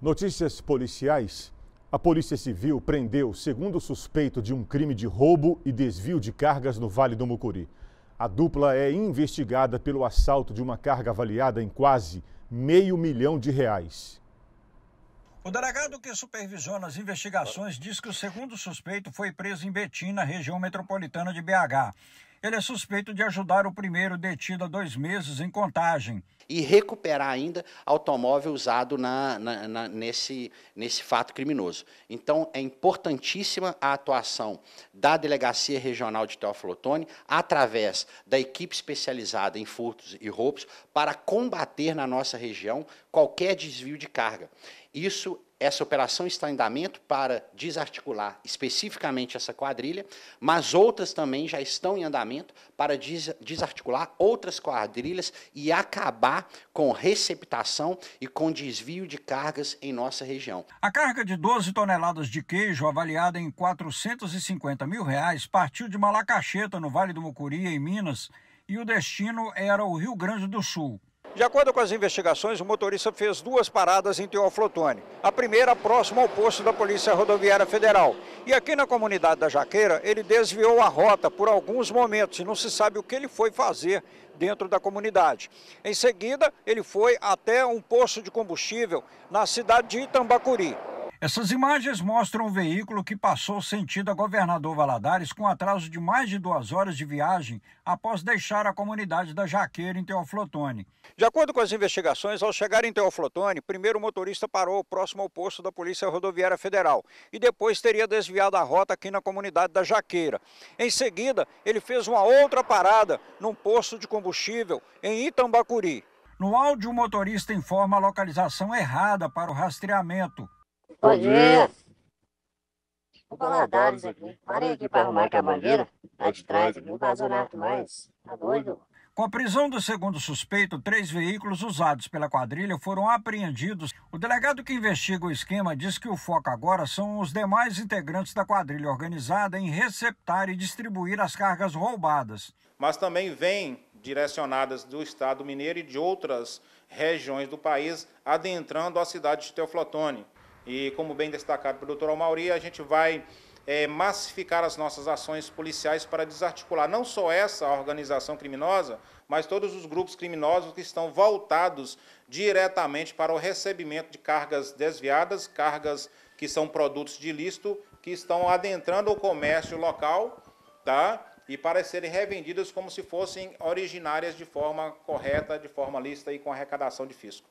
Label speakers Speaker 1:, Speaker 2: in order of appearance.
Speaker 1: Notícias policiais. A Polícia Civil prendeu o segundo suspeito de um crime de roubo e desvio de cargas no Vale do Mucuri. A dupla é investigada pelo assalto de uma carga avaliada em quase meio milhão de reais.
Speaker 2: O delegado que supervisiona as investigações diz que o segundo suspeito foi preso em Betim, na região metropolitana de BH. Ele é suspeito de ajudar o primeiro detido há dois meses em contagem.
Speaker 3: E recuperar ainda automóvel usado na, na, na, nesse, nesse fato criminoso. Então, é importantíssima a atuação da Delegacia Regional de Teófilo através da equipe especializada em furtos e roubos, para combater na nossa região qualquer desvio de carga. Isso essa operação está em andamento para desarticular especificamente essa quadrilha, mas outras também já estão em andamento para desarticular outras quadrilhas e acabar com receptação e com desvio de cargas em nossa região.
Speaker 2: A carga de 12 toneladas de queijo, avaliada em 450 mil reais, partiu de Malacacheta, no Vale do Mucuria, em Minas, e o destino era o Rio Grande do Sul. De acordo com as investigações, o motorista fez duas paradas em Teófilo A primeira próxima ao posto da Polícia Rodoviária Federal. E aqui na comunidade da Jaqueira, ele desviou a rota por alguns momentos e não se sabe o que ele foi fazer dentro da comunidade. Em seguida, ele foi até um posto de combustível na cidade de Itambacuri. Essas imagens mostram um veículo que passou sentido a Governador Valadares com atraso de mais de duas horas de viagem após deixar a comunidade da Jaqueira em Teoflotone. De acordo com as investigações, ao chegar em Teoflotone, primeiro o motorista parou próximo ao posto da Polícia Rodoviária Federal e depois teria desviado a rota aqui na comunidade da Jaqueira. Em seguida, ele fez uma outra parada num posto de combustível em Itambacuri. No áudio, o motorista informa a localização errada para o rastreamento
Speaker 1: Bom dia. O Baladares aqui.
Speaker 3: Parei aqui para arrumar com a bandeira. Lá de trás aqui, não vazou nada mais. Tá, tá doido? Com a
Speaker 2: prisão do segundo suspeito, três veículos usados pela quadrilha foram apreendidos. O delegado que investiga o esquema diz que o foco agora são os demais integrantes da quadrilha organizada em receptar e distribuir as cargas roubadas.
Speaker 1: Mas também vêm direcionadas do Estado mineiro e de outras regiões do país adentrando a cidade de Teoflotone. E, como bem destacado pelo doutor Almauri, a gente vai é, massificar as nossas ações policiais para desarticular não só essa organização criminosa, mas todos os grupos criminosos que estão voltados diretamente para o recebimento de cargas desviadas, cargas que são produtos de ilícito, que estão adentrando o comércio local, tá? E para serem revendidas como se fossem originárias de forma correta, de forma lista e com arrecadação de fisco.